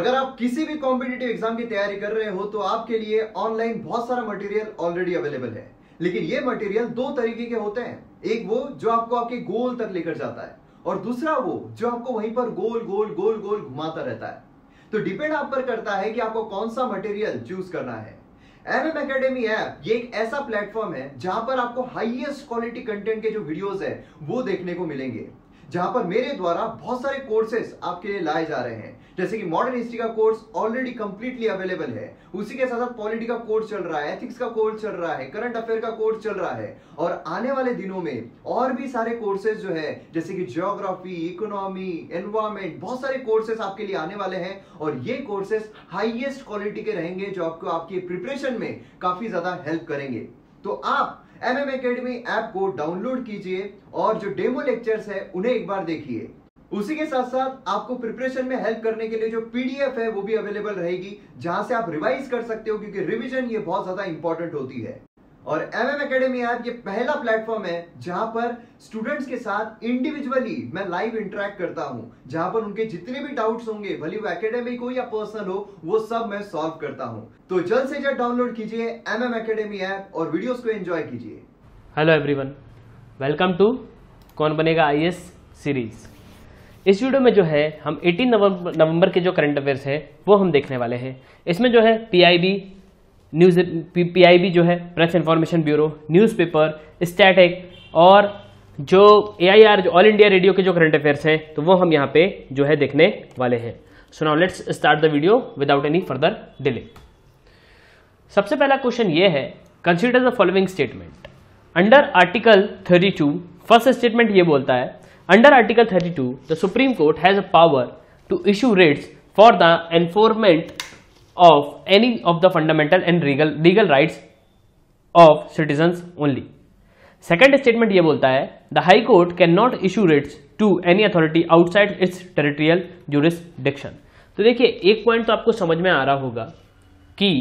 अगर आप किसी भी कॉम्पिटेटिव एग्जाम की तैयारी कर रहे हो तो आपके लिए ऑनलाइन बहुत सारा मटेरियल ऑलरेडी अवेलेबल है लेकिन ये मटेरियल दो तरीके के होते हैं एक वो जो आपको आपके गोल तक लेकर जाता है और दूसरा वो जो आपको वहीं पर गोल गोल गोल गोल घुमाता रहता है तो डिपेंड आप पर करता है कि आपको कौन सा मटेरियल चूज करना है एम एम अकेडमी ऐप ये एक ऐसा प्लेटफॉर्म है जहां पर आपको हाईएस्ट क्वालिटी कंटेंट के जो वीडियोस है वो देखने को मिलेंगे जहां पर मेरे द्वारा बहुत सारे कोर्सेस आपके लिए लाए जा रहे हैं जैसे कि मॉडर्न हिस्ट्री का कोर्स ऑलरेडी कंप्लीटली अवेलेबल है उसी के साथ साथ पॉलिटी का कोर्स चल रहा है एथिक्स का कोर्स चल रहा है करंट अफेयर का कोर्स चल रहा है और आने वाले दिनों में और भी सारे कोर्सेज जो है जैसे कि जियोग्राफी इकोनॉमी एनवायरमेंट बहुत सारे कोर्सेस आपके लिए आने वाले हैं और ये कोर्सेस हाइएस्ट क्वालिटी के रहेंगे जो आपको आपकी प्रिपरेशन में काफी ज्यादा हेल्प करेंगे तो आप एम एम अकेडमी ऐप को डाउनलोड कीजिए और जो डेमो लेक्चर्स है उन्हें एक बार देखिए उसी के साथ साथ आपको प्रिपरेशन में हेल्प करने के लिए जो पीडीएफ है वो भी अवेलेबल रहेगी जहां से आप रिवाइज कर सकते हो क्योंकि रिविजन ये बहुत ज्यादा इंपॉर्टेंट होती है और एम एम अकेडमी ऐप ये पहला प्लेटफॉर्म है जहां पर स्टूडेंट्स के साथ इंडिविजुअली मैं लाइव इंटरेक्ट करता हूं जहां पर उनके जितने भी डाउट्स होंगे भले वो एकेडमिक हो या पर्सनल हो वो सब मैं सॉल्व करता हूं तो जल्द से जल्द डाउनलोड कीजिए एम एम अकेडमी ऐप और वीडियोस को एंजॉय कीजिए हेलो एवरीवन वेलकम टू कौन बनेगा आई सीरीज़ इस वीडियो में जो है हम 18 नवंबर नवंबर के जो करंट अफेयर्स है वो हम देखने वाले हैं इसमें जो है पीआईबी न्यूज़ पीआईबी जो है press information bureau newspaper static और जो एआईआर जो ऑल इंडिया रेडियो के जो करंट अफेयर्स है तो वो हम यहाँ पे जो है देखने वाले हैं so now let's start the video without any further delay सबसे पहला क्वेश्चन ये है consider the following statement under article thirty two first statement ये बोलता है under article thirty two the supreme court has a power to issue writs for the enforcement of any of the fundamental and regal legal rights of citizens only second statement ये बोलता है the high court can not issue writs to any authority outside its territorial jurisdiction तो देखिए एक point तो आपको समझ में आ रहा होगा कि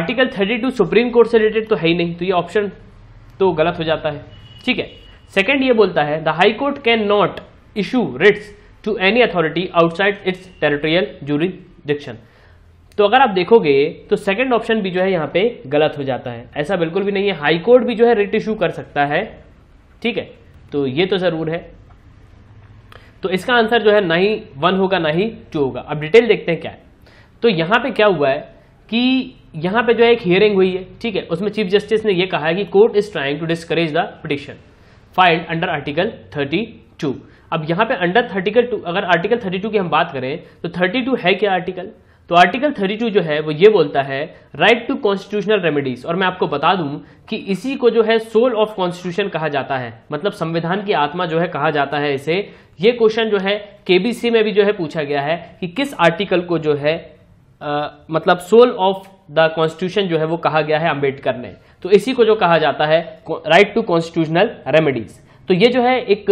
आर्टिकल 32 सुप्रीम कोर्ट से रिलेटेड तो है ही नहीं तो ये ऑप्शन तो गलत हो जाता है ठीक है सेकेंड ये बोलता है the high court can not issue writs to any authority outside its territorial jurisdiction तो अगर आप देखोगे तो सेकंड ऑप्शन भी जो है यहाँ पे गलत हो जाता है ऐसा बिल्कुल भी नहीं है हाई कोर्ट भी जो है रिट इशू कर सकता है ठीक है तो ये तो ज़रूर है तो इसका आंसर जो है ना ही वन होगा ना ही टू होगा अब डिटेल देखते हैं क्या है तो यहाँ पे क्या हुआ है कि यहाँ पे जो है एक हियरिंग हुई है ठीक है उसमें चीफ जस्टिस ने यह कहा है कि court is trying to discourage the petition filed under article 32 अब यहाँ पे अंडर आर्टिकल टू अगर आर्टिकल 32 की हम बात करें तो 32 है क्या आर्टिकल तो आर्टिकल 32 जो है वो ये बोलता है राइट टू कॉन्स्टिट्यूशनल रेमेडीज और मैं आपको बता दूं कि इसी को जो है सोल ऑफ कॉन्स्टिट्यूशन कहा जाता है मतलब संविधान की आत्मा जो है कहा जाता है इसे ये क्वेश्चन जो है केबीसी में भी जो है पूछा गया है कि किस आर्टिकल को जो है आ, मतलब सोल ऑफ द कॉन्स्टिट्यूशन जो है वो कहा गया है अम्बेडकर ने तो इसी को जो कहा जाता है राइट टू कॉन्स्टिट्यूशनल रेमेडीज तो ये जो है एक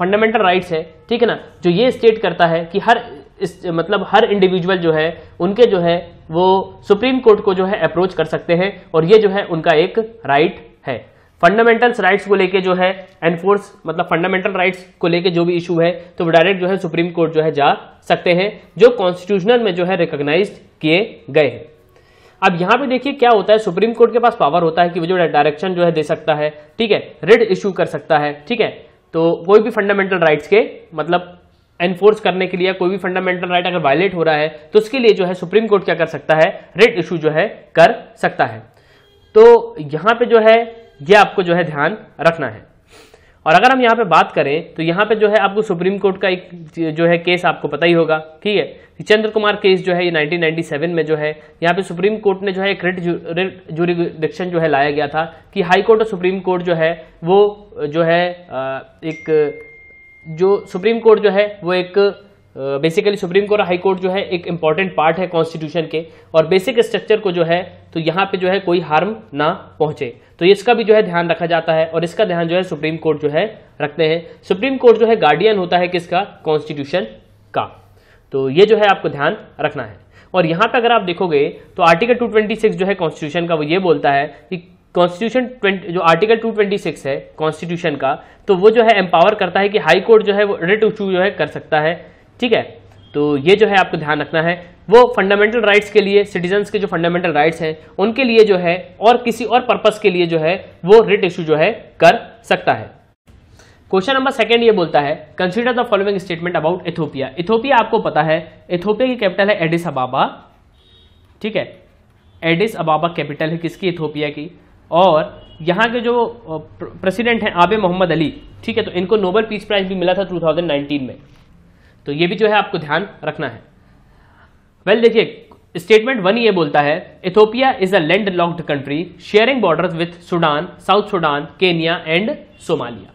फंडामेंटल राइट्स है ठीक है ना जो ये स्टेट करता है कि हर इस मतलब हर इंडिविजुअल जो है उनके जो है वो सुप्रीम कोर्ट को जो है अप्रोच कर सकते हैं और ये जो है उनका एक राइट है फंडामेंटल्स राइट्स को लेके जो है एनफोर्स मतलब फंडामेंटल राइट्स को लेके जो भी इशू है तो वो डायरेक्ट जो है सुप्रीम कोर्ट जो है जा सकते हैं जो कॉन्स्टिट्यूशनल में जो है रिकोगनाइज किए गए हैं अब यहां पे देखिए क्या होता है सुप्रीम कोर्ट के पास पावर होता है कि वो जो डायरेक्शन जो है दे सकता है ठीक है रिट इश्यू कर सकता है ठीक है तो कोई भी फंडामेंटल राइट्स के मतलब एनफोर्स करने के लिए कोई भी फंडामेंटल राइट अगर वायलेट हो रहा है तो उसके लिए जो है सुप्रीम कोर्ट क्या कर सकता है रिट इशू जो है कर सकता है तो यहां पर जो है यह आपको जो है ध्यान रखना है और अगर हम यहाँ पे बात करें तो यहाँ पे जो है आपको सुप्रीम कोर्ट का एक जो है केस आपको पता ही होगा ठीक है चंद्र कुमार केस जो है ये 1997 में जो है यहाँ पे सुप्रीम कोर्ट ने जो है एक रिट जूरिडिक्शन जो है लाया गया था कि हाई कोर्ट और सुप्रीम कोर्ट जो है वो जो है एक जो सुप्रीम कोर्ट जो है वो एक बेसिकली सुप्रीम कोर्ट और हाई कोर्ट जो है एक इम्पॉर्टेंट पार्ट है कॉन्स्टिट्यूशन के और बेसिक स्ट्रक्चर को जो है तो यहाँ पे जो है कोई हार्म ना पहुंचे तो इसका भी जो है ध्यान रखा जाता है और इसका ध्यान जो है सुप्रीम कोर्ट जो है रखते हैं सुप्रीम कोर्ट जो है गार्डियन होता है किसका कॉन्स्टिट्यूशन का तो ये जो है आपको ध्यान रखना है और यहाँ पर अगर आप देखोगे तो आर्टिकल टू जो है कॉन्स्टिट्यूशन का वो ये बोलता है कि कॉन्स्टिट्यूशन जो आर्टिकल 226 है कॉन्स्टिट्यूशन का तो वो जो है एम्पावर करता है कि हाई कोर्ट जो है वो रिट इशू जो है कर सकता है ठीक है तो ये जो है आपको ध्यान रखना है वो फंडामेंटल राइट्स के लिए सिटीजन्स के जो फंडामेंटल राइट्स हैं उनके लिए जो है और किसी और पर्पज़ के लिए जो है वो रिट इशू जो है कर सकता है क्वेश्चन नंबर सेकंड ये बोलता है consider the following statement about Ethiopia Ethiopia आपको पता है इथोपिया की कैपिटल है एडिस अबाबा ठीक है एडिस अबाबा कैपिटल है किसकी इथोपिया की और यहाँ के जो प्रेसिडेंट हैं आबे मोहम्मद अली ठीक है तो इनको नोबल पीस प्राइज भी मिला था 2019 में तो ये भी जो है आपको ध्यान रखना है वेल well, देखिए स्टेटमेंट वन ये बोलता है Ethiopia is a landlocked country sharing border with Sudan South Sudan Kenya and Somalia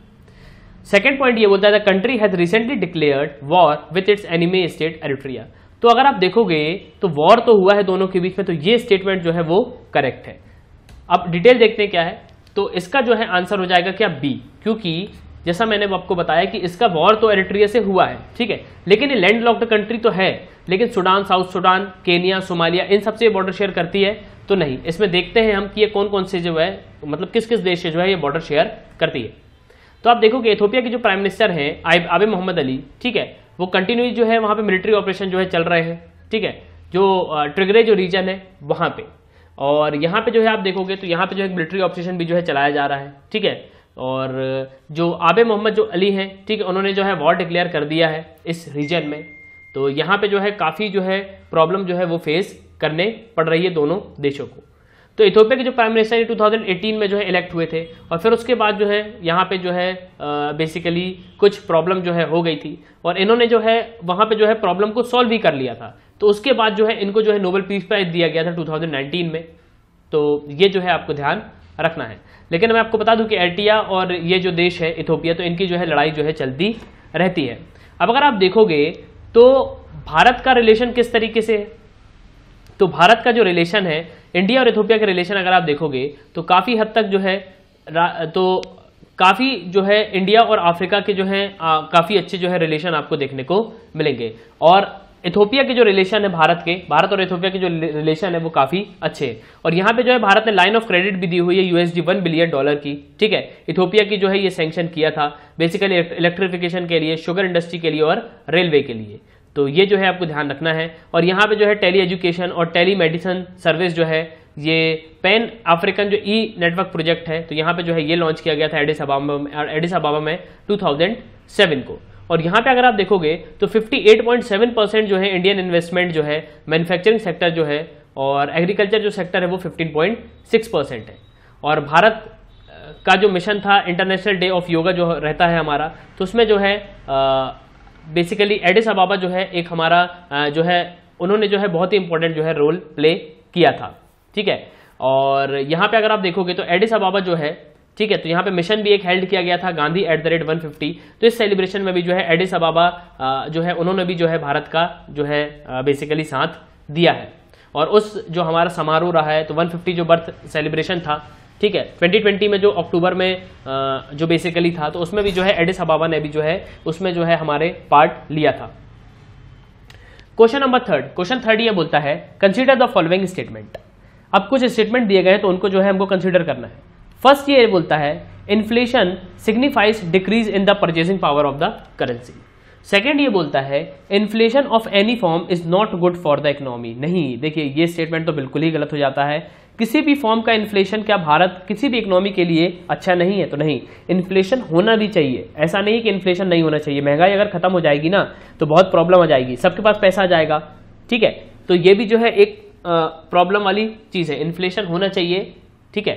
second point ये बोलता है the country has recently declared war with its enemy state Eritrea तो अगर आप देखोगे तो वॉर तो हुआ है दोनों के बीच में तो ये स्टेटमेंट जो है वो करेक्ट है अब डिटेल देखते हैं क्या है तो इसका जो है आंसर हो जाएगा क्या बी क्योंकि जैसा मैंने आपको बताया कि इसका वॉर तो एरिट्रिया से हुआ है ठीक है लेकिन ये लैंड लॉक्ड कंट्री तो है लेकिन Sudan South Sudan Kenya Somalia इन सबसे बॉर्डर शेयर करती है तो नहीं इसमें देखते हैं हम कि ये कौन कौन से जो है मतलब किस किस देश से जो है ये बॉर्डर शेयर करती है तो आप देखोगे एथोपिया के जो प्राइम मिनिस्टर हैं आबे मोहम्मद अली ठीक है वो कंटिन्यू जो है वहाँ पे मिलिट्री ऑपरेशन जो है चल रहे हैं ठीक है जो ट्रिगरे जो रीजन है वहाँ पे और यहाँ पे जो है आप देखोगे तो यहाँ पे जो है मिलिट्री ऑपरेशन भी जो है चलाया जा रहा है ठीक है और जो आब मोहम्मद जो अली हैं ठीक है उन्होंने जो है वॉर डिक्लेयर कर दिया है इस रीजन में तो यहाँ पे जो है काफ़ी जो है प्रॉब्लम जो है वो फेस करने पड़ रही है दोनों देशों को तो इथोपिया के जो प्राइम मिनिस्टर हैं 2018 में जो है इलेक्ट हुए थे और फिर उसके बाद जो है यहाँ पे जो है बेसिकली कुछ प्रॉब्लम जो है हो गई थी और इन्होंने जो है वहाँ पे जो है प्रॉब्लम को सॉल्व भी कर लिया था तो उसके बाद जो है इनको जो है नोबल पीस प्राइज दिया गया था टू में तो ये जो है आपको ध्यान रखना है लेकिन मैं आपको बता दूं कि एर्टिया और ये जो देश है इथोपिया तो इनकी जो है लड़ाई जो है चलती रहती है अब अगर आप देखोगे तो भारत का रिलेशन किस तरीके से है तो भारत का जो रिलेशन है इंडिया और इथोपिया का रिलेशन अगर आप देखोगे तो काफ़ी हद तक जो है तो काफ़ी जो है इंडिया और अफ्रीका के जो है काफ़ी अच्छे जो है रिलेशन आपको देखने को मिलेंगे और इथोपिया के जो रिलेशन है भारत के भारत और इथोपिया के जो रिलेशन है वो काफ़ी अच्छे हैं और यहाँ पे जो है भारत ने लाइन ऑफ क्रेडिट भी दी हुई है यूएसडी वन बिलियन डॉलर की ठीक है इथोपिया की जो है ये सेंक्शन किया था बेसिकली इलेक्ट्रिफिकेशन के लिए शुगर इंडस्ट्री के लिए और रेलवे के लिए तो ये जो है आपको ध्यान रखना है और यहाँ पे जो है टेली एजुकेशन और टेली मेडिसन सर्विस जो है ये पेन अफ्रीकन जो ई नेटवर्क प्रोजेक्ट है तो यहाँ पे जो है ये लॉन्च किया गया था एडिस अबाबा में एडिस अबाबा में टू को और यहाँ पे अगर आप देखोगे तो 58.7 परसेंट जो है इंडियन इन्वेस्टमेंट जो है मैन्युफैक्चरिंग सेक्टर जो है और एग्रीकल्चर जो सेक्टर है वो 15.6 परसेंट है और भारत का जो मिशन था इंटरनेशनल डे ऑफ योगा जो रहता है हमारा तो उसमें जो है बेसिकली एडिस अबाबा जो है एक हमारा आ, जो है उन्होंने जो है बहुत ही इंपॉर्टेंट जो है रोल प्ले किया था ठीक है और यहाँ पे अगर आप देखोगे तो एडिस अबाबा जो है ठीक है तो यहाँ पे मिशन भी एक हेल्ड किया गया था Gandhi at the rate one fifty तो इस सेलिब्रेशन में भी जो है एडिस अबाबा जो है उन्होंने भी जो है भारत का जो है बेसिकली साथ दिया है और उस जो हमारा समारोह रहा है तो 150 जो बर्थ सेलिब्रेशन था ठीक है 2020 में जो अक्टूबर में जो बेसिकली था तो उसमें भी जो है एडिस अबाबा ने भी जो है उसमें जो है हमारे पार्ट लिया था question number third question third ये बोलता है कंसिडर द फॉलोइंग स्टेटमेंट अब कुछ स्टेटमेंट दिए गए हैं तो उनको जो है हमको कंसिडर करना है फर्स्ट ये बोलता है inflation signifies decrease in the purchasing power of the currency second ये बोलता है inflation of any form is not good for the economy नहीं देखिए ये स्टेटमेंट तो बिल्कुल ही गलत हो जाता है किसी भी फॉर्म का इन्फ्लेशन क्या भारत किसी भी इकोनॉमी के लिए अच्छा नहीं है तो नहीं इन्फ्लेशन होना भी चाहिए ऐसा नहीं कि इन्फ्लेशन नहीं होना चाहिए महंगाई अगर खत्म हो जाएगी ना तो बहुत प्रॉब्लम आ जाएगी सबके पास पैसा आ जाएगा ठीक है तो ये भी जो है एक प्रॉब्लम वाली चीज़ है इन्फ्लेशन होना चाहिए ठीक है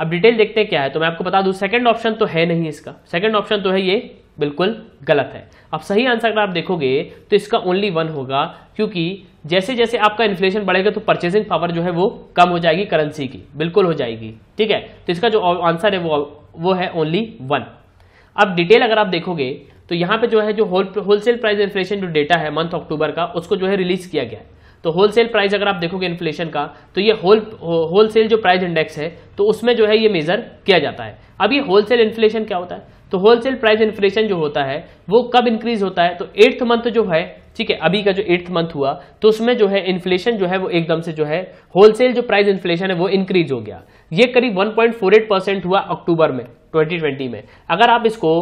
अब डिटेल देखते हैं क्या है तो मैं आपको बता दूं सेकंड ऑप्शन तो है नहीं इसका सेकंड ऑप्शन तो है ये बिल्कुल गलत है अब सही आंसर अगर आप देखोगे तो इसका ओनली वन होगा क्योंकि जैसे जैसे आपका इन्फ्लेशन बढ़ेगा तो परचेसिंग पावर जो है वो कम हो जाएगी करेंसी की बिल्कुल हो जाएगी ठीक है तो इसका जो आंसर है वो वो है ओनली वन अब डिटेल अगर आप देखोगे तो यहाँ पे जो है जो होल होलसेल प्राइस इन्फ्लेशन जो डेटा है मंथ अक्टूबर का उसको जो है रिलीज किया गया है तो होलसेल प्राइस अगर आप देखोगे इन्फ्लेशन का तो ये होल होलसेल जो प्राइस इंडेक्स है तो उसमें जो है ये मेजर किया जाता है अब ये होलसेल इन्फ्लेशन क्या होता है तो होलसेल प्राइस इन्फ्लेशन जो होता है वो कब इंक्रीज होता है तो एट्थ मंथ जो है ठीक है अभी का जो एट्थ मंथ हुआ तो उसमें जो है इन्फ्लेशन जो है वो एकदम से जो है होलसेल जो प्राइस इन्फ्लेशन है वो इंक्रीज हो गया ये करीब 1.48 परसेंट हुआ अक्टूबर में 2020 में अगर आप इसको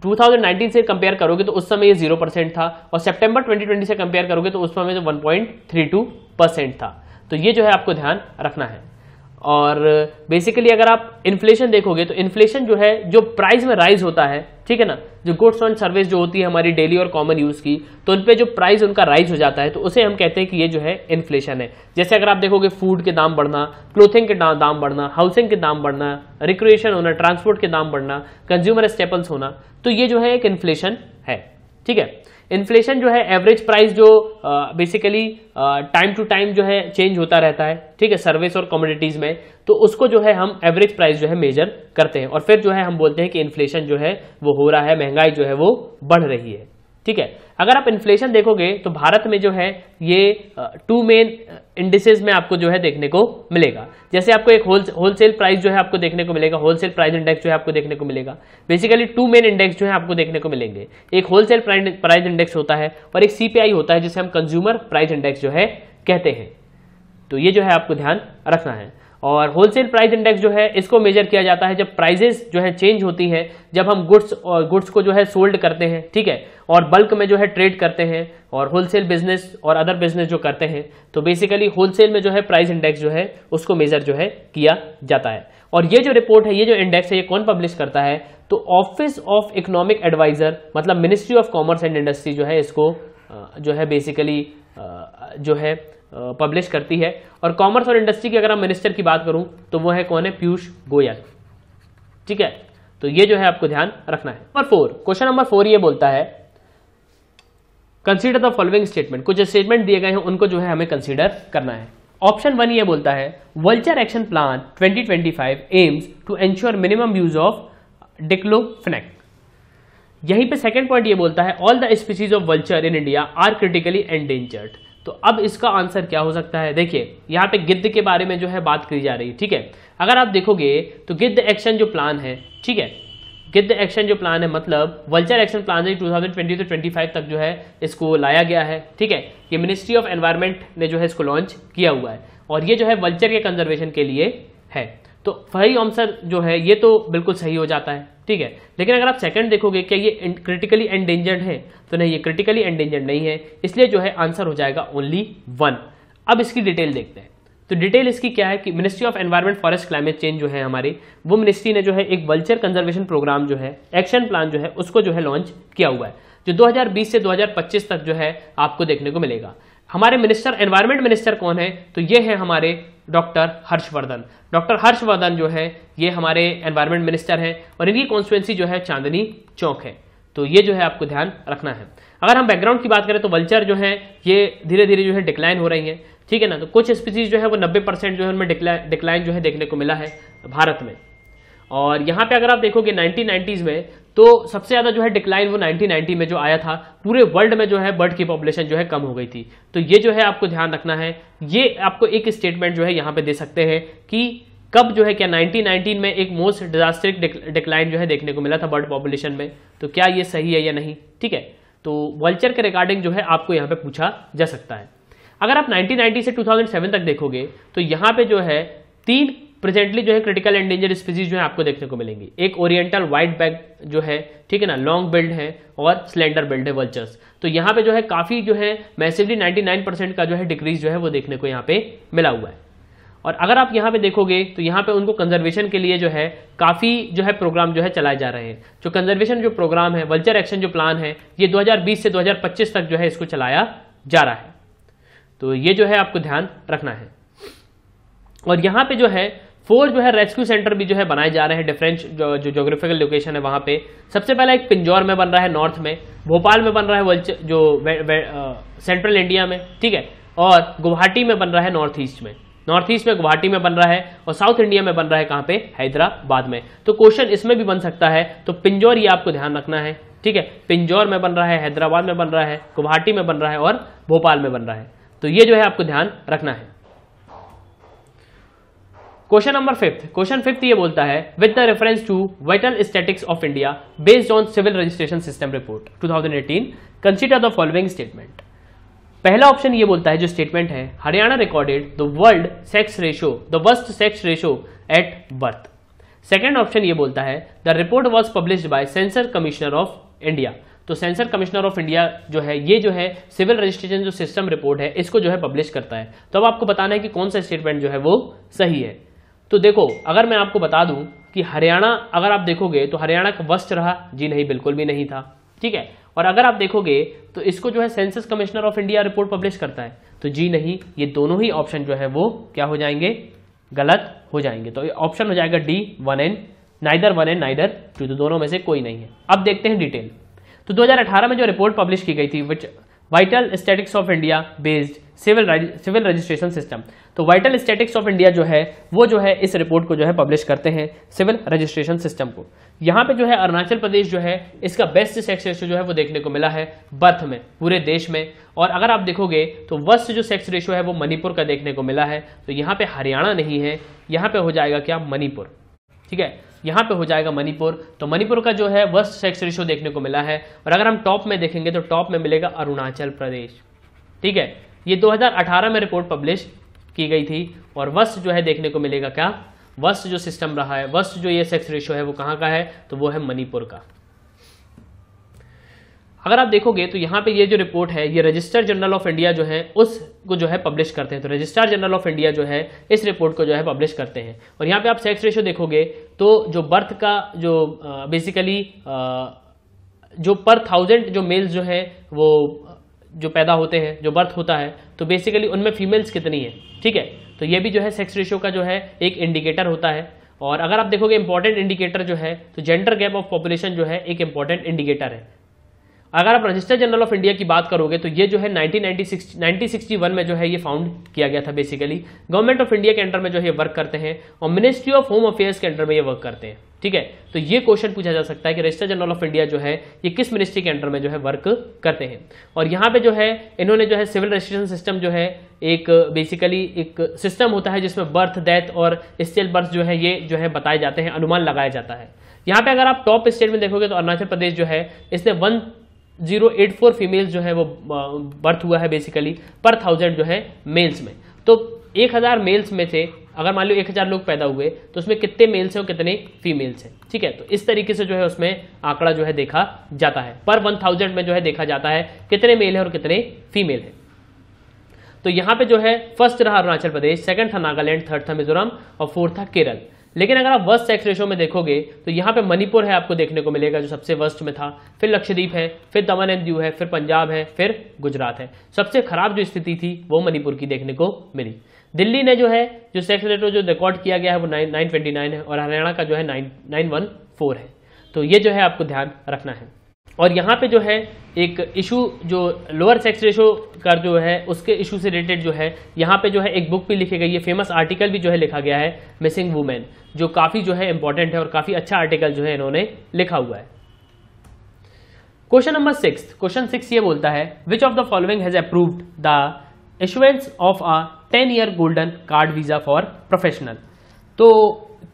2019 से कंपेयर करोगे तो उस समय ये जीरो परसेंट था और सितंबर 2020 से कंपेयर करोगे तो उस समय थ्री टू परसेंट था तो ये जो है आपको ध्यान रखना है और बेसिकली अगर आप इन्फ्लेशन देखोगे तो इन्फ्लेशन जो है जो प्राइस में राइज होता है ठीक है ना जो गुड्स एंड सर्विस जो होती है हमारी डेली और कॉमन यूज की तो उनपे जो प्राइस उनका राइज हो जाता है तो उसे हम कहते हैं कि ये जो है इन्फ्लेशन है जैसे अगर आप देखोगे फूड के दाम बढ़ना क्लोथिंग के दाम बढ़ना हाउसिंग के दाम बढ़ना रिक्रिएशन होना ट्रांसपोर्ट के दाम बढ़ना कंज्यूमर स्टेपल्स होना तो ये जो है एक इन्फ्लेशन है ठीक है इन्फ्लेशन जो है एवरेज प्राइस जो बेसिकली टाइम टू टाइम जो है चेंज होता रहता है ठीक है सर्विस और कमोडिटीज़ में तो उसको जो है हम एवरेज प्राइस जो है मेजर करते हैं और फिर जो है हम बोलते हैं कि इन्फ्लेशन जो है वो हो रहा है महंगाई जो है वो बढ़ रही है ठीक है अगर आप इन्फ्लेशन देखोगे तो भारत में जो है ये टू मेन इंडिसेज में आपको जो है देखने को मिलेगा जैसे आपको एक होल होलसेल प्राइस जो है आपको देखने को मिलेगा होलसेल प्राइस इंडेक्स जो है आपको देखने को मिलेगा बेसिकली टू मेन इंडेक्स जो है आपको देखने को मिलेंगे एक होलसेल प्राइस इंडेक्स होता है और एक सीपीआई होता है जिसे हम कंज्यूमर प्राइस इंडेक्स जो है कहते हैं तो ये जो है आपको ध्यान रखना है और होलसेल प्राइस इंडेक्स जो है इसको मेजर किया जाता है जब प्राइजेस जो है चेंज होती हैं जब हम गुड्स और गुड्स को जो है सोल्ड करते हैं ठीक है और बल्क में जो है ट्रेड करते हैं और होलसेल बिजनेस और अदर बिजनेस जो करते हैं तो बेसिकली होलसेल में जो है प्राइस इंडेक्स जो है उसको मेजर जो है किया जाता है और ये जो रिपोर्ट है ये जो इंडेक्स है ये कौन पब्लिश करता है तो ऑफिस ऑफ इकोनॉमिक एडवाइजर मतलब ministry of commerce and industry जो है इसको जो है बेसिकली जो है पब्लिश करती है और कॉमर्स और इंडस्ट्री की अगर हम मिनिस्टर की बात करूं तो वो है कौन है पीयूष गोयल ठीक है तो ये जो है आपको ध्यान रखना है number four question number four ये बोलता है कंसीडर द फॉलोइंग स्टेटमेंट कुछ स्टेटमेंट दिए गए हैं उनको जो है हमें कंसीडर करना है ऑप्शन वन ये बोलता है vulture action plan 2025 aims to ensure minimum use of diclofenac यहीं पे सेकंड पॉइंट ये बोलता है all the species of vulture in India are critically endangered तो अब इसका आंसर क्या हो सकता है देखिए यहाँ पे गिद्ध के बारे में जो है बात करी जा रही है ठीक है अगर आप देखोगे तो गिद्ध एक्शन जो प्लान है ठीक है गिद्ध एक्शन जो प्लान है मतलब वल्चर एक्शन प्लान है 2020 तो ट्वेंटी तक जो है इसको लाया गया है ठीक है ये मिनिस्ट्री ऑफ एनवायरमेंट ने जो है इसको लॉन्च किया हुआ है और ये जो है वल्चर के कंजर्वेशन के लिए है तो वही आंसर जो है ये तो बिल्कुल सही हो जाता है ठीक है लेकिन अगर आप सेकंड देखोगे कि ये क्रिटिकली एंडेंजर्ड है तो नहीं ये क्रिटिकली एंडेंजर्ड नहीं है इसलिए जो है आंसर हो जाएगा ओनली वन अब इसकी डिटेल देखते हैं तो डिटेल इसकी क्या है कि ministry of environment forest climate change जो है हमारी वो मिनिस्ट्री ने जो है एक वल्चर कंजर्वेशन प्रोग्राम जो है एक्शन प्लान जो है उसको जो है लॉन्च किया हुआ है जो 2020 से 2025 तक जो है आपको देखने को मिलेगा हमारे मिनिस्टर एनवायरमेंट मिनिस्टर कौन है तो ये है हमारे डॉक्टर हर्षवर्धन डॉक्टर हर्षवर्धन जो है ये हमारे एनवायरमेंट मिनिस्टर हैं और इनकी कॉन्स्टिटेंसी जो है चांदनी चौक है तो ये जो है आपको ध्यान रखना है अगर हम बैकग्राउंड की बात करें तो वल्चर जो है ये धीरे धीरे जो है डिक्लाइन हो रही है ठीक है ना तो कुछ स्पीसीज जो है वो नब्बे परसेंट जो है उनमें डिक्लाइन जो है देखने को मिला है भारत में और यहाँ पे अगर आप देखोगे 1990s में तो सबसे ज़्यादा जो है डिक्लाइन वो 1990 में जो आया था पूरे वर्ल्ड में जो है बर्ड की पॉपुलेशन जो है कम हो गई थी तो ये जो है आपको ध्यान रखना है ये आपको एक स्टेटमेंट जो है यहाँ पे दे सकते हैं कि कब जो है क्या 1919 में एक मोस्ट डिजास्टरिक डिक्लाइन जो है देखने को मिला था बर्ड पॉपुलेशन में तो क्या ये सही है या नहीं ठीक है तो वल्चर के रिगार्डिंग जो है आपको यहाँ पे पूछा जा सकता है अगर आप 1990 से 2007 तक देखोगे तो यहाँ पे जो है तीन प्रेजेंटली जो है क्रिटिकल एंडेंजर स्पीसीज जो है आपको देखने को मिलेंगी एक ओरिएंटल वाइट बैग जो है ठीक है ना लॉन्ग बिल्ड है और स्लेंडर बिल्ड है वल्चर्स तो यहाँ पे जो है काफ़ी जो है मैसिवली 99 परसेंट का जो है डिक्रीज जो है वो देखने को यहाँ पे मिला हुआ है और अगर आप यहाँ पे देखोगे तो यहाँ पे उनको कंजर्वेशन के लिए जो है काफ़ी जो है प्रोग्राम जो है चलाए जा रहे हैं जो कंजर्वेशन जो प्रोग्राम है वल्चर एक्शन जो प्लान है ये दो से दो तक जो है इसको चलाया जा रहा है तो ये जो है आपको ध्यान रखना है और यहाँ पे जो है फोर जो है रेस्क्यू सेंटर भी जो है बनाए जा रहे हैं डिफरेंट जो जोग्राफिकल लोकेशन है वहाँ पे सबसे पहला एक पिंजौर में बन रहा है नॉर्थ में भोपाल में बन रहा है जो वे, वे, आ, सेंट्रल इंडिया में ठीक है और गुवाहाटी में बन रहा है नॉर्थ ईस्ट में नॉर्थ ईस्ट में गुवाहाटी में बन रहा है और साउथ इंडिया में बन रहा है कहाँ पे हैदराबाद में तो क्वेश्चन इसमें भी बन सकता है तो पिंजौर ये आपको ध्यान रखना है ठीक है पिंजौर में बन रहा है हैदराबाद में बन रहा है गुवाहाटी में बन रहा है और भोपाल में बन रहा है तो ये जो है आपको ध्यान रखना है question number fifth question fifth ये बोलता है with the reference to vital statistics of India based on civil registration system report 2018 consider the following statement पहला ऑप्शन ये बोलता है जो स्टेटमेंट है Haryana recorded the world sex ratio the worst sex ratio at birth second option ये बोलता है the report was publish by census commissioner of India तो सेंसर कमिश्नर ऑफ इंडिया जो है ये जो है सिविल रजिस्ट्रेशन जो सिस्टम रिपोर्ट है इसको जो है पब्लिश करता है तो अब आपको बताना है कि कौन सा स्टेटमेंट जो है वो सही है तो देखो अगर मैं आपको बता दूं कि हरियाणा अगर आप देखोगे तो हरियाणा का वस्त्र रहा जी नहीं बिल्कुल भी नहीं था ठीक है और अगर आप देखोगे तो इसको जो है census commissioner of India report publish करता है तो जी नहीं ये दोनों ही ऑप्शन जो है वो क्या हो जाएंगे गलत हो जाएंगे तो ऑप्शन हो जाएगा D one and neither one and neither two तो दोनों में से कोई नहीं है अब देखते हैं डिटेल तो 2018 में जो रिपोर्ट पब्लिश की गई थी which vital statistics of India based civil civil registration system तो वाइटल स्टेटिक्स ऑफ इंडिया जो है वो जो है इस रिपोर्ट को जो है पब्लिश करते हैं सिविल रजिस्ट्रेशन सिस्टम को यहाँ पे जो है अरुणाचल प्रदेश जो है इसका बेस्ट सेक्स रेशियो जो है वो देखने को मिला है बर्थ में पूरे देश में और अगर आप देखोगे तो वर्ष जो सेक्स रेशियो है वो मणिपुर का देखने को मिला है तो यहाँ पर हरियाणा नहीं है यहाँ पर हो जाएगा क्या मणिपुर ठीक है यहाँ पे हो जाएगा मणिपुर तो मणिपुर का जो है वर्स्ट सेक्स रेशो देखने को मिला है और अगर हम टॉप में देखेंगे तो टॉप में मिलेगा अरुणाचल प्रदेश ठीक है ये 2018 में रिपोर्ट पब्लिश की गई थी और वर्स्ट जो है देखने को मिलेगा क्या वर्स्ट जो सिस्टम रहा है वर्स्ट जो ये सेक्स रेशो है वो कहाँ का है तो वो है मणिपुर का अगर आप देखोगे तो यहाँ पे ये जो रिपोर्ट है ये रजिस्टर जनरल ऑफ इंडिया जो है उसको जो है पब्लिश करते हैं तो रजिस्टर जनरल ऑफ इंडिया जो है इस रिपोर्ट को जो है पब्लिश करते हैं और यहाँ पे आप सेक्स रेशियो देखोगे तो जो बर्थ का जो बेसिकली जो पर थाउजेंड जो मेल्स जो है वो जो पैदा होते हैं जो बर्थ होता है तो बेसिकली उनमें फीमेल्स कितनी है ठीक है तो ये भी जो है सेक्स रेशियो का जो है एक इंडिकेटर होता है और अगर आप देखोगे इंपॉर्टेंट इंडिकेटर जो है तो जेंडर गैप ऑफ पॉपुलेशन जो है एक इंपॉर्टेंट इंडिकेटर है अगर आप रजिस्टर जनरल ऑफ इंडिया की बात करोगे तो ये जो है 1996 1961 में जो है ये फाउंड किया गया था बेसिकली गवर्नमेंट ऑफ इंडिया के अंडर में जो है वर्क करते हैं और मिनिस्ट्री ऑफ होम अफेयर्स के अंडर में ये वर्क करते हैं ठीक है तो ये क्वेश्चन पूछा जा सकता है कि रजिस्टर जनरल ऑफ इंडिया जो है ये किस मिनिस्ट्री के अंडर में जो है वर्क करते हैं और यहाँ पे जो है इन्होंने जो है सिविल रजिस्ट्रेशन सिस्टम जो है एक बेसिकली एक सिस्टम होता है जिसमें बर्थ डेथ और स्टेल बर्थ जो है ये जो है बताए जाते हैं अनुमान लगाया जाता है यहाँ पे अगर आप टॉप स्टेट में देखोगे तो अरुणाचल प्रदेश जो है इसने one zero eight four females जो है वो बर्थ हुआ है बेसिकली पर थाउजेंड जो है मेल्स में तो एक हज़ार मेल्स में से अगर मान लो एक हज़ार लोग पैदा हुए तो उसमें कितने मेल्स हैं और कितने फीमेल्स हैं ठीक है तो इस तरीके से जो है उसमें आंकड़ा जो है देखा जाता है पर वन थाउजेंड में जो है देखा जाता है कितने मेल हैं और कितने फीमेल हैं तो यहाँ पे जो है फर्स्ट रहा अरुणाचल प्रदेश सेकंड था नागालैंड थर्ड था मिजोरम और फोर्थ था केरल लेकिन अगर आप वर्स्ट सेक्स रेशो में देखोगे तो यहाँ पे मणिपुर है आपको देखने को मिलेगा जो सबसे वर्स्ट में था फिर लक्षद्वीप है फिर दमन एंड दीव है फिर पंजाब है फिर गुजरात है सबसे खराब जो स्थिति थी वो मणिपुर की देखने को मिली दिल्ली ने जो है जो सेक्स रेटो जो रिकॉर्ड किया गया है वो नाइन नाइन ट्वेंटी नाइन है और हरियाणा का जो है नाइन नाइन वन फोर है तो ये जो है आपको ध्यान रखना है और यहाँ पे जो है एक इशू जो लोअर सेक्स रेशो का जो है उसके इशू से रिलेटेड जो है यहाँ पे जो है एक बुक भी लिखी गई है फेमस आर्टिकल भी जो है लिखा गया है मिसिंग वुमेन जो काफ़ी जो है इंपॉर्टेंट है और काफ़ी अच्छा आर्टिकल जो है इन्होंने लिखा हुआ है question number six question six ये बोलता है which of the following has approved the issuance of a ten year golden card visa for professional तो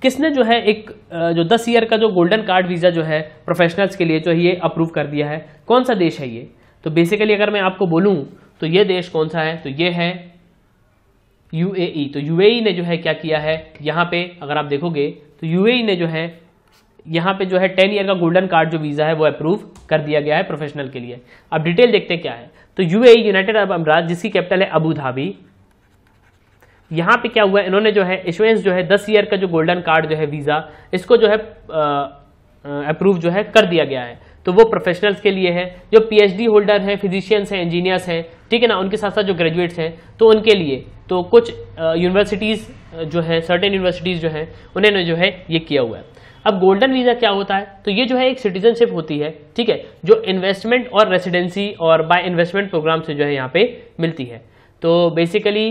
किसने जो है एक जो दस ईयर का जो गोल्डन कार्ड वीज़ा जो है प्रोफेशनल्स के लिए जो ये अप्रूव कर दिया है कौन सा देश है ये तो बेसिकली अगर मैं आपको बोलूँ तो ये देश कौन सा है तो ये है यूएई e। तो यूएई e ने जो है क्या किया है यहाँ पे अगर आप देखोगे तो यूएई e ने जो है यहाँ पे जो है टेन ईयर का गोल्डन कार्ड जो वीज़ा है वो अप्रूव कर दिया गया है प्रोफेशनल के लिए अब डिटेल देखते हैं क्या है तो यूएई यूनाइटेड अरब अमराज जिसकी कैपिटल है अबू धाबी यहाँ पे क्या हुआ इन्होंने जो है इश्योरेंस जो है दस ईयर का जो गोल्डन कार्ड जो है वीज़ा इसको जो है अप्रूव जो है कर दिया गया है तो वो प्रोफेशनल्स के लिए है जो पीएचडी होल्डर हैं फिजिशियंस हैं इंजीनियर्स हैं ठीक है ना उनके साथ साथ जो ग्रेजुएट्स हैं तो उनके लिए तो कुछ यूनिवर्सिटीज़ जो है सर्टेन यूनिवर्सिटीज़ जो हैं उन्होंने जो है ये किया हुआ है अब गोल्डन वीज़ा क्या होता है तो ये जो है एक सिटीजनशिप होती है ठीक है जो इन्वेस्टमेंट और रेसिडेंसी और बाय इन्वेस्टमेंट प्रोग्राम से जो है यहाँ पे मिलती है तो बेसिकली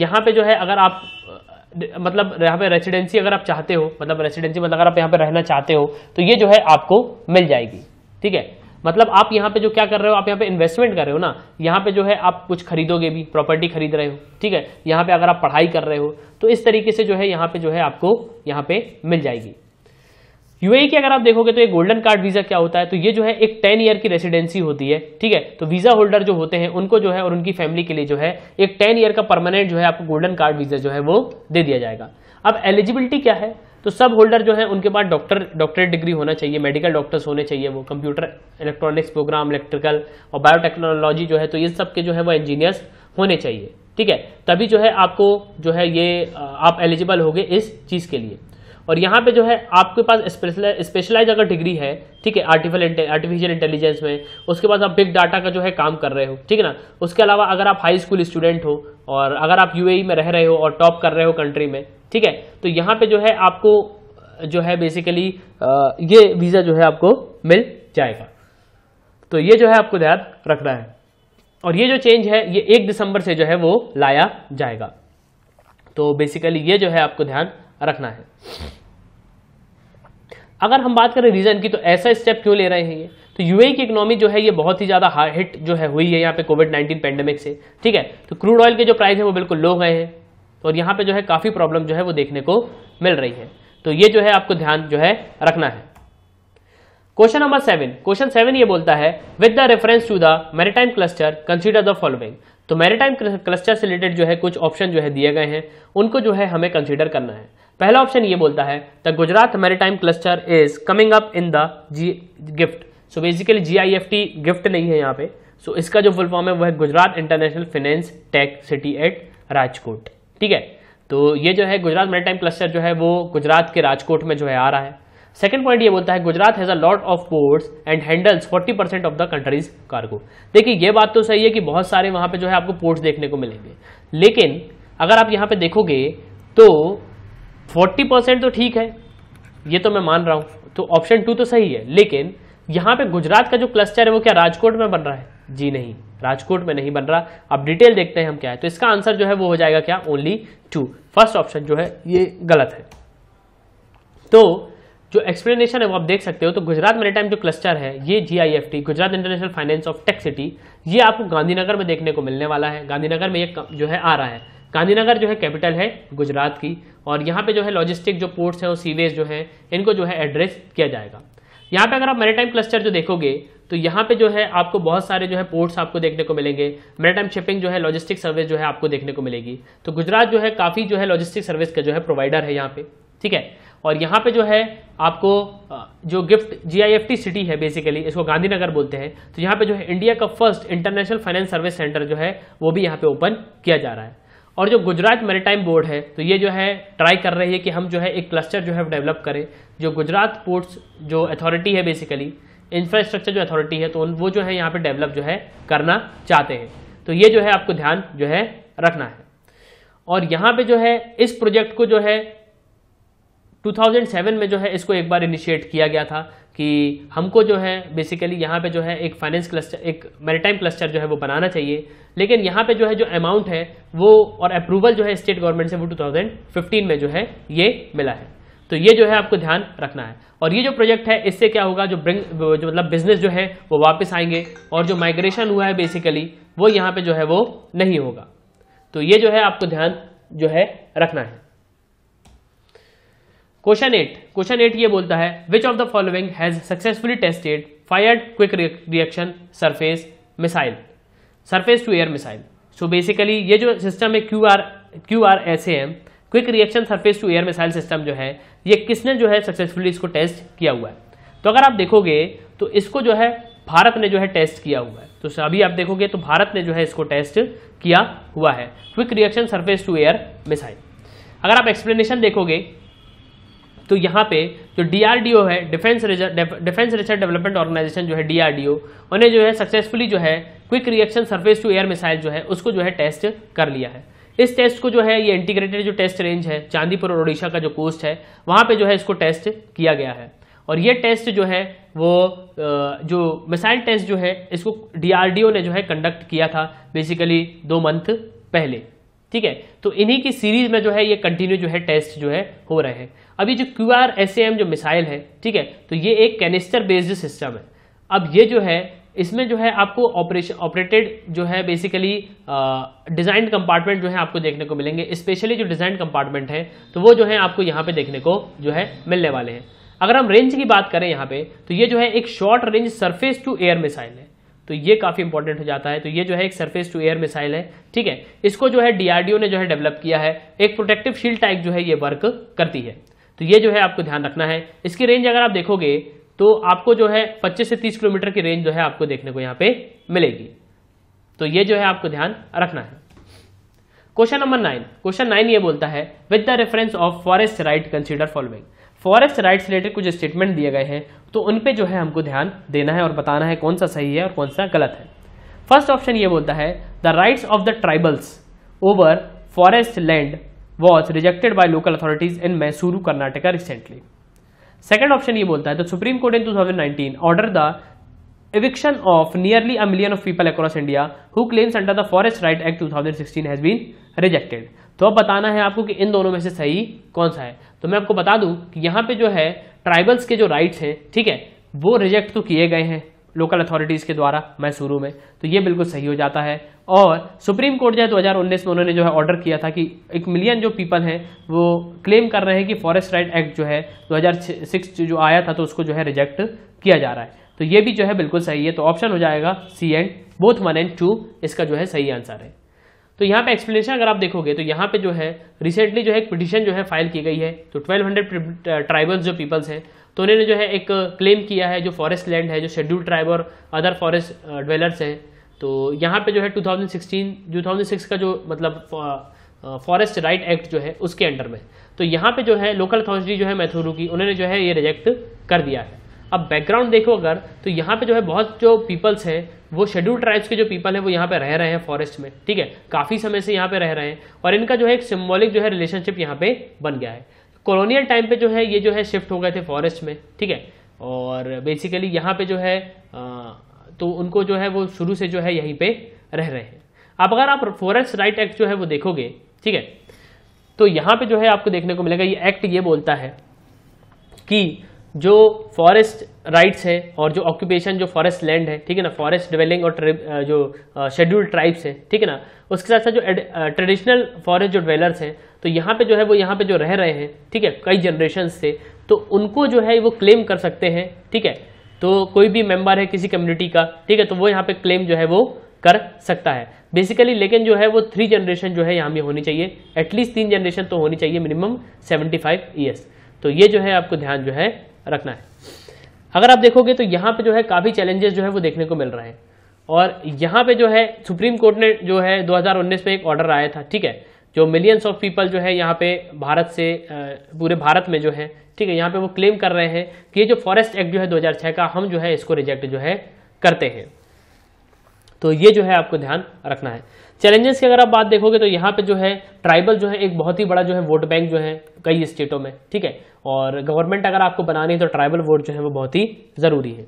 यहाँ पे जो है अगर आप मतलब यहाँ पे रेसिडेंसी अगर आप चाहते हो मतलब रेसिडेंसी मतलब अगर आप यहाँ पे रहना चाहते हो तो ये जो है आपको मिल जाएगी ठीक है मतलब आप यहाँ पे जो क्या कर रहे हो आप यहाँ पे इन्वेस्टमेंट कर रहे हो ना यहाँ पे जो है आप कुछ खरीदोगे भी प्रॉपर्टी खरीद रहे हो ठीक है यहाँ पे अगर आप पढ़ाई कर रहे हो तो इस तरीके से जो है यहाँ पे जो है आपको यहाँ पे मिल जाएगी यूएई की अगर आप देखोगे तो ये गोल्डन कार्ड वीजा क्या होता है तो ये जो है एक टेन ईयर की रेसिडेंसी होती है ठीक है तो वीजा होल्डर जो होते हैं उनको जो है और उनकी फैमिली के लिए जो है एक टेन ईयर का परमानेंट जो है आपको गोल्डन कार्ड वीजा जो है वो दे दिया जाएगा अब एलिजिबिलिटी क्या है तो सब होल्डर जो है उनके पास डॉक्टर डॉक्टरेट डिग्री होना चाहिए मेडिकल डॉक्टर्स होने चाहिए वो कंप्यूटर इलेक्ट्रॉनिक्स प्रोग्राम इलेक्ट्रिकल और बायोटेक्नोलॉजी जो है तो ये सब के जो है वो इंजीनियर्स होने चाहिए ठीक है तभी जो है आपको जो है ये आप एलिजिबल होगे इस चीज़ के लिए और यहाँ पे जो है आपके पास स्पेशलाइज अगर डिग्री है ठीक है आर्टिफिशल आर्टिफिशियल इंटेलिजेंस में उसके बाद आप बिग डाटा का जो है काम कर रहे हो ठीक है ना उसके अलावा अगर आप हाई स्कूल स्टूडेंट हो और अगर आप यूएई e में रह रहे हो और टॉप कर रहे हो कंट्री में ठीक है तो यहाँ पे जो है आपको जो है बेसिकली ये वीज़ा जो है आपको मिल जाएगा तो ये जो है आपको ध्यान रखना है और ये जो चेंज है ये एक दिसंबर से जो है वो लाया जाएगा तो बेसिकली ये जो है आपको ध्यान रखना है अगर हम बात करें रीज़न की तो ऐसा स्टेप क्यों ले रहे हैं ये तो यूएई e की इकोनॉमी जो है ये बहुत ही ज़्यादा हिट जो है हुई है यहाँ पे कोविड 19 पेंडेमिक से ठीक है तो क्रूड ऑयल के जो प्राइस है वो बिल्कुल लो गए हैं और यहाँ पे जो है काफ़ी प्रॉब्लम जो है वो देखने को मिल रही है तो ये जो है आपको ध्यान जो है रखना है question number seven question seven ये बोलता है with the reference to the maritime cluster consider the following तो मैरिटाइम क्लस्टर से रिलेटेड जो है कुछ ऑप्शन जो है दिए गए हैं उनको जो है हमें कंसिडर करना है पहला ऑप्शन ये बोलता है the Gujarat maritime cluster is coming up in the G GIFT so basically G I F T GIFT नहीं है यहाँ पे सो so, इसका जो फुल फॉर्म है वह है Gujarat international finance tech city at Rajkot ठीक है तो ये जो है गुजरात मैरिटाइम क्लस्टर जो है वो गुजरात के राजकोट में जो है आ रहा है सेकेंड पॉइंट ये बोलता है Gujarat has a lot of ports and handles 40 percent of the country's cargo देखिए ये बात तो सही है कि बहुत सारे वहाँ पे जो है आपको पोर्ट्स देखने को मिलेंगे लेकिन अगर आप यहाँ पे देखोगे तो फोर्टी परसेंट तो ठीक है ये तो मैं मान रहा हूँ तो ऑप्शन टू तो सही है लेकिन यहाँ पे गुजरात का जो क्लस्टर है वो क्या राजकोट में बन रहा है जी नहीं राजकोट में नहीं बन रहा अब डिटेल देखते हैं हम क्या है तो इसका आंसर जो है वो हो जाएगा क्या ओनली टू फर्स्ट ऑप्शन जो है ये गलत है तो जो एक्सप्लेनेशन है वो आप देख सकते हो तो गुजरात टाइम जो क्लस्टर है ये G Gujarat international finance of tech city city ये आपको गांधीनगर में देखने को मिलने वाला है गांधीनगर में ये जो है आ रहा है गांधीनगर जो है कैपिटल है गुजरात की और यहाँ पे जो है लॉजिस्टिक जो पोर्ट्स हैं और सीवेज जो हैं इनको जो है एड्रेस किया जाएगा यहाँ पे अगर आप मेरेटाइम क्लस्टर जो देखोगे तो यहाँ पे जो है आपको बहुत सारे जो है पोर्ट्स आपको देखने को मिलेंगे मेरेटाइम शिपिंग जो है लॉजिस्टिक सर्विस जो है आपको देखने को मिलेगी तो गुजरात जो है काफ़ी जो है लॉजिस्टिक सर्विस का जो है प्रोवाइडर है यहाँ पे ठीक है और यहाँ पे जो है आपको जो गिफ्ट जीआईएफटी सिटी है बेसिकली इसको गांधीनगर बोलते हैं तो यहाँ पे जो है इंडिया का first international finance service centre जो है वो भी यहाँ पे ओपन किया जा रहा है और जो गुजरात मेरीटाइम बोर्ड है तो ये जो है ट्राई कर रही है कि हम जो है एक क्लस्टर जो है डेवलप करें जो गुजरात पोर्ट्स जो अथॉरिटी है बेसिकली इंफ्रास्ट्रक्चर जो अथॉरिटी है तो उन वो जो है यहाँ पे डेवलप जो है करना चाहते हैं तो ये जो है आपको ध्यान जो है रखना है और यहाँ पे जो है इस प्रोजेक्ट को जो है 2007 में जो है इसको एक बार इनिशिएट किया गया था कि हमको जो है बेसिकली यहाँ पे जो है एक फाइनेंस क्लस्टर एक मेरीटाइम क्लस्टर जो है वो बनाना चाहिए लेकिन यहाँ पे जो है जो अमाउंट है वो और अप्रूवल जो है स्टेट गवर्नमेंट से वो 2015 में जो है ये मिला है तो ये जो है आपको ध्यान रखना है और ये जो प्रोजेक्ट है इससे क्या होगा जो ब्रिंग जो मतलब बिजनेस जो है वो वापस आएंगे और जो माइग्रेशन हुआ है बेसिकली वो यहाँ पे जो है वो नहीं होगा तो ये जो है आपको ध्यान जो है रखना है क्वेश्चन एट क्वेश्चन एट ये बोलता है which of the following has successfully tested fired quick reaction surface missile surface to air missile so basically ये जो सिस्टम है Q R Q R S M quick reaction surface to air missile system जो है ये किसने जो है successfully इसको टेस्ट किया हुआ है तो अगर आप देखोगे तो इसको जो है भारत ने जो है टेस्ट किया हुआ है तो अभी आप देखोगे तो भारत ने जो है इसको टेस्ट किया हुआ है quick reaction surface to air missile अगर आप एक्सप्लेनेशन देखोगे तो यहाँ पे जो डीआरडीओ है defence defence research development organisation जो है डीआरडीओ उन्हें जो है सक्सेसफुली जो है quick reaction surface to air missile जो है उसको जो है टेस्ट कर लिया है इस टेस्ट को जो है ये इंटीग्रेटेड जो टेस्ट रेंज है चांदीपुर और उड़ीसा का जो कोस्ट है वहाँ पे जो है इसको टेस्ट किया गया है और ये टेस्ट जो है वो जो मिसाइल टेस्ट जो है इसको डीआरडीओ ने जो है कंडक्ट किया था बेसिकली दो मंथ पहले ठीक है तो इन्हीं की सीरीज में जो है ये कंटिन्यू जो है टेस्ट जो है हो रहे हैं अभी जो क्यू आर एस एम जो मिसाइल है ठीक है तो ये एक कैनिस्टर बेस्ड सिस्टम है अब ये जो है इसमें जो है आपको ऑपरेशन ऑपरेटेड जो है बेसिकली डिजाइन कंपार्टमेंट जो है आपको देखने को मिलेंगे स्पेशली जो डिजाइन कंपार्टमेंट है तो वो जो है आपको यहाँ पे देखने को जो है मिलने वाले हैं अगर हम रेंज की बात करें यहाँ पे तो ये जो है एक short range surface to air missile है तो ये काफ़ी इंपॉर्टेंट हो जाता है तो ये जो है एक सरफेस टू एयर मिसाइल है ठीक है इसको जो है डीआरडीओ ने जो है डेवलप किया है एक प्रोटेक्टिव शील्ड टाइप जो है ये वर्क करती है तो ये जो है आपको ध्यान रखना है इसकी रेंज अगर आप देखोगे तो आपको जो है 25 से 30 किलोमीटर की रेंज जो है आपको देखने को यहां पे मिलेगी तो ये जो है आपको ध्यान रखना है question number nine question nine ये बोलता है with the reference of forest right consider following forest right से रिलेटेड कुछ स्टेटमेंट दिए गए हैं तो उन पे जो है हमको ध्यान देना है और बताना है कौन सा सही है और कौन सा गलत है फर्स्ट ऑप्शन ये बोलता है the rights of the tribals over forest land was rejected by local authorities in Mysuru Karnataka recently second option ये बोलता है the supreme court in 2019 order the eviction of nearly a million of people across India who claims under the forest right act two thousand sixteen has been rejected तो अब बताना है आपको कि इन दोनों में से सही कौन सा है तो मैं आपको बता दूं कि यहाँ पे जो है ट्राइबल्स के जो राइट्स हैं ठीक है वो रिजेक्ट तो किए गए हैं लोकल अथॉरिटीज़ के द्वारा मैसूरू में तो ये बिल्कुल सही हो जाता है और सुप्रीम कोर्ट जो है दो में उन्होंने जो है ऑर्डर किया था कि एक मिलियन जो पीपल हैं वो क्लेम कर रहे हैं कि फॉरेस्ट राइट एक्ट जो है दो जो आया था तो उसको जो है रिजेक्ट किया जा रहा है तो ये भी जो है बिल्कुल सही है तो ऑप्शन हो जाएगा C and both one and two इसका जो है सही आंसर है तो यहाँ पे एक्सप्लेनेशन अगर आप देखोगे तो यहाँ पे जो है रिसेंटली जो है एक पिटिशन जो है फाइल की गई है तो 1200 ट्राइबल्स uh, जो पीपल्स हैं तो उन्होंने जो है एक क्लेम किया है जो फॉरेस्ट लैंड है जो शेड्यूल ट्राइब और अदर फॉरेस्ट ड्वेलर्स हैं तो यहाँ पे जो है 2016 2006 का जो मतलब फॉरेस्ट राइट एक्ट जो है उसके अंडर में तो यहाँ पे जो है लोकल अथॉरिटी जो है मैथुरू की उन्होंने जो है ये रिजेक्ट कर दिया है अब बैकग्राउंड देखो अगर तो यहाँ पे जो है बहुत जो पीपल्स हैं वो शेड्यूल ट्राइब्स के जो पीपल हैं वो यहाँ पे रह रहे हैं फॉरेस्ट में ठीक है काफ़ी समय से यहाँ पे रह रहे हैं और इनका जो है एक सिम्बॉलिक जो है रिलेशनशिप यहाँ पे बन गया है कॉलोनियल टाइम पे जो है ये जो है शिफ्ट हो गए थे फॉरेस्ट में ठीक है और बेसिकली यहाँ पे जो है आ, तो उनको जो है वो शुरू से जो है यहीं पर रह रहे हैं अब अगर आप फॉरेस्ट राइट एक्ट जो है वो देखोगे ठीक है तो यहाँ पे जो है आपको देखने को मिलेगा ये एक्ट ये बोलता है कि जो फॉरेस्ट राइट्स है और जो ऑक्यूपेशन जो फॉरेस्ट लैंड है ठीक है ना फॉरेस्ट डिवेलिंग और जो शेड्यूल्ड ट्राइब्स है ठीक है ना उसके साथ साथ जो ट्रेडिशनल फॉरेस्ट जो डिवेलर्स हैं तो यहाँ पे जो है वो यहाँ पे जो रह रहे हैं ठीक है कई जनरेशन से तो उनको जो है वो क्लेम कर सकते हैं ठीक है तो कोई भी मेम्बर है किसी कम्युनिटी का ठीक है तो वो यहाँ पे क्लेम जो है वो कर सकता है बेसिकली लेकिन जो है वो थ्री जनरेशन जो है यहाँ पर होनी चाहिए एटलीस्ट तीन जनरेशन तो होनी चाहिए मिनिमम सेवेंटी फाइव ईयर्स तो ये जो है आपको ध्यान जो है रखना है अगर आप देखोगे तो यहाँ पे जो है काफ़ी चैलेंजेस जो है वो देखने को मिल रहे हैं और यहाँ पे जो है सुप्रीम कोर्ट ने जो है 2019 में एक ऑर्डर आया था ठीक है जो मिलियंस ऑफ पीपल जो है यहाँ पे भारत से पूरे भारत में जो है ठीक है यहाँ पे वो क्लेम कर रहे हैं कि ये जो फॉरेस्ट एक्ट जो है दो का हम जो है इसको रिजेक्ट जो है करते हैं तो ये जो है आपको ध्यान रखना है चैलेंजेस की अगर आप बात देखोगे तो यहाँ पे जो है ट्राइबल जो है एक बहुत ही बड़ा जो है वोट बैंक जो है कई स्टेटों में ठीक है और गवर्नमेंट अगर आपको बनानी है तो ट्राइबल वोट जो है वो बहुत ही जरूरी है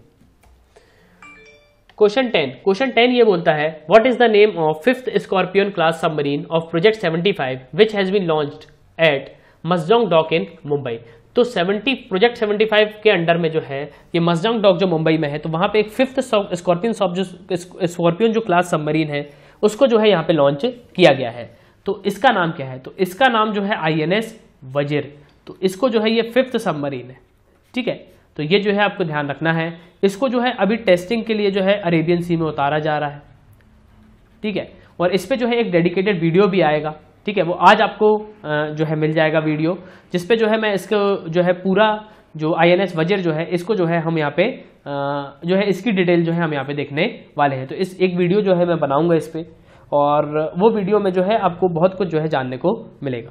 क्वेश्चन टेन क्वेश्चन टेन ये बोलता है what is the name of fifth scorpion class submarine of project five which has been launch at Mazagon dock in Mumbai तो 70 प्रोजेक्ट 75 के अंडर में जो है ये मजोंग डॉक जो मुंबई में है तो वहां पे एक फिफ्थ स्कॉर्पियन सॉप जो स्कॉर्पियन जो क्लास सबमरीन है उसको जो है यहाँ पे लॉन्च किया गया है तो इसका नाम क्या है तो इसका नाम जो है आई एन एस वजीर तो इसको जो है ये फिफ्थ सबमरीन है ठीक है तो ये जो है आपको ध्यान रखना है इसको जो है अभी टेस्टिंग के लिए जो है अरेबियन सी में उतारा जा रहा है ठीक है और इस पर जो है एक डेडिकेटेड वीडियो भी आएगा ठीक है वो आज आपको जो है मिल जाएगा वीडियो जिसपे जो है मैं इसको जो है पूरा जो आई एन एस वजर जो है इसको जो है हम यहाँ पे जो है इसकी डिटेल जो है हम यहाँ पे देखने वाले हैं तो इस एक वीडियो जो है मैं बनाऊंगा इस पर और वो वीडियो में जो है आपको बहुत कुछ जो है जानने को मिलेगा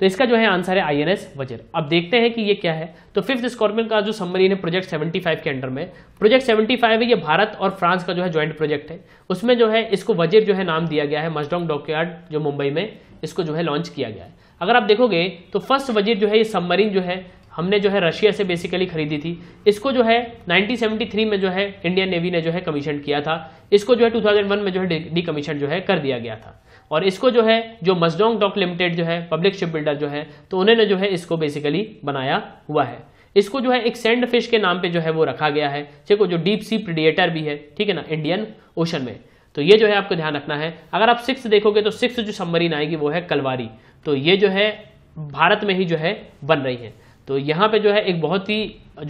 तो इसका जो है आंसर है आई एन एस वजर अब देखते हैं कि ये क्या है तो फिफ्थ स्कॉर्पियन का जो सबमरीन है प्रोजेक्ट 75 के अंडर में प्रोजेक्ट 75 है ये भारत और फ्रांस का जो है ज्वाइंट प्रोजेक्ट है उसमें जो है इसको वजीर जो है नाम दिया गया है मजडोंग डॉकयार्ड जो मुंबई में इसको जो है लॉन्च किया गया है अगर आप देखोगे तो फर्स्ट वजीर जो है ये सबमरीन जो है हमने जो है रशिया से बेसिकली खरीदी थी इसको जो है 1973 में जो है इंडियन नेवी ने जो है कमीशन किया था इसको जो है 2001 में जो है डिकमीशन जो है कर दिया गया था और इसको जो है जो मजडोंग डॉक लिमिटेड जो है पब्लिक शिप बिल्डर जो है तो उन्होंने जो है इसको बेसिकली बनाया हुआ है इसको जो है एक सेंड फिश के नाम पे जो है वो रखा गया है देखो जो डीप सी प्रिडिएटर भी है ठीक है ना इंडियन ओशन में तो ये जो है आपको ध्यान रखना है अगर आप सिक्स देखोगे तो सिक्स जो सबमरीन आएगी वो है कलवारी तो ये जो है भारत में ही जो है बन रही है तो यहाँ पे जो है एक बहुत ही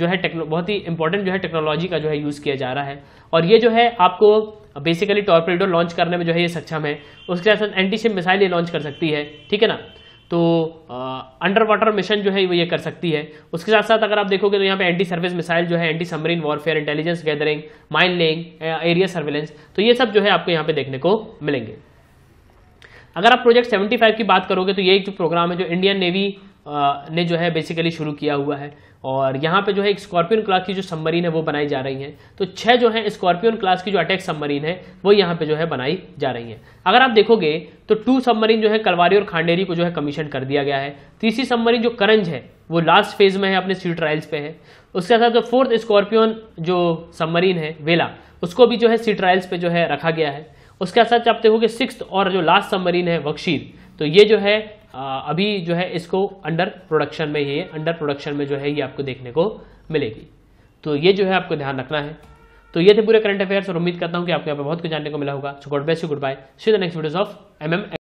जो है टेक्नो बहुत ही इंपॉर्टेंट जो है टेक्नोलॉजी का जो है यूज़ किया जा रहा है और ये जो है आपको बेसिकली टॉर्पेडो लॉन्च करने में जो है ये सक्षम है उसके साथ साथ एंटीशिप मिसाइल ये लॉन्च कर सकती है ठीक है ना तो अंडर वाटर मिशन जो है वो ये कर सकती है उसके साथ साथ अगर आप देखोगे तो यहाँ पे एंटी सर्विस मिसाइल जो है anti submarine warfare intelligence gathering mine laying area surveillance तो ये सब जो है आपको यहाँ पे देखने को मिलेंगे अगर आप प्रोजेक्ट 75 की बात करोगे तो ये एक जो प्रोग्राम है जो इंडियन नेवी ने जो है बेसिकली शुरू किया हुआ है और यहाँ पे जो है एक स्कॉर्पियन क्लास की जो सबमरीन है वो बनाई जा रही है तो छह जो है स्कॉर्पियन क्लास की जो अटैक सबमरीन है वो यहाँ पे जो है बनाई जा रही है अगर आप देखोगे तो टू सबमरीन जो है कलवारी और खांडेरी को जो है कमीशन कर दिया गया है तीसरी सबमरीन जो करंज है वो लास्ट फेज में है अपने सी ट्रायल्स पे है उसके साथ जो फोर्थ स्कॉर्पियन जो सबमरीन है वेला उसको भी जो है सी ट्रायल्स पे जो है रखा गया है उसके साथ आप देखोगे सिक्स और जो लास्ट सबमरीन है वक्षीर तो ये जो है अभी जो है इसको अंडर प्रोडक्शन में ही है अंडर प्रोडक्शन में जो है ये आपको देखने को मिलेगी तो ये जो है आपको ध्यान रखना है तो ये थे पूरे करंट अफेयर्स और उम्मीद करता हूँ कि आपको यहाँ पर बहुत कुछ जानने को मिला होगा so good best you good bye see the next videos of M M